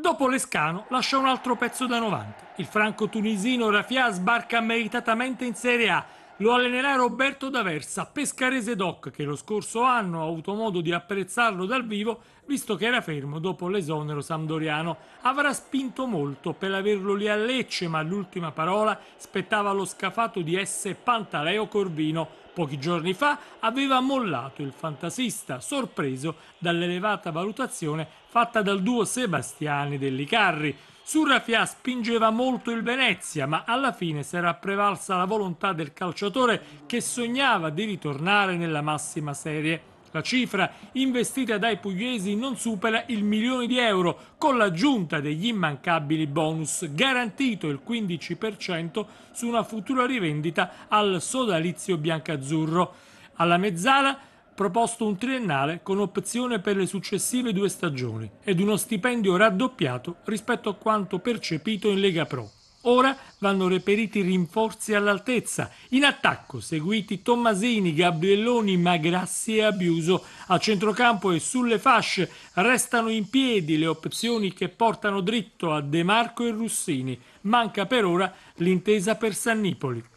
Dopo Lescano lascia un altro pezzo da 90. Il franco tunisino Rafia sbarca meritatamente in Serie A lo allenerà Roberto D'Aversa, pescarese doc, che lo scorso anno ha avuto modo di apprezzarlo dal vivo, visto che era fermo dopo l'esonero samdoriano. Avrà spinto molto per averlo lì a Lecce, ma l'ultima parola spettava allo scafato di S. Pantaleo Corvino. Pochi giorni fa aveva mollato il fantasista, sorpreso dall'elevata valutazione fatta dal duo Sebastiani Dellicarri. Surrafia spingeva molto il Venezia, ma alla fine sarà prevalsa la volontà del calciatore che sognava di ritornare nella massima serie. La cifra investita dai pugliesi non supera il milione di euro, con l'aggiunta degli immancabili bonus, garantito il 15% su una futura rivendita al sodalizio biancazzurro. Alla mezzala proposto un triennale con opzione per le successive due stagioni ed uno stipendio raddoppiato rispetto a quanto percepito in Lega Pro. Ora vanno reperiti rinforzi all'altezza. In attacco seguiti Tommasini, Gabrielloni, Magrassi e Abiuso. A centrocampo e sulle fasce restano in piedi le opzioni che portano dritto a De Marco e Russini. Manca per ora l'intesa per Sannipoli.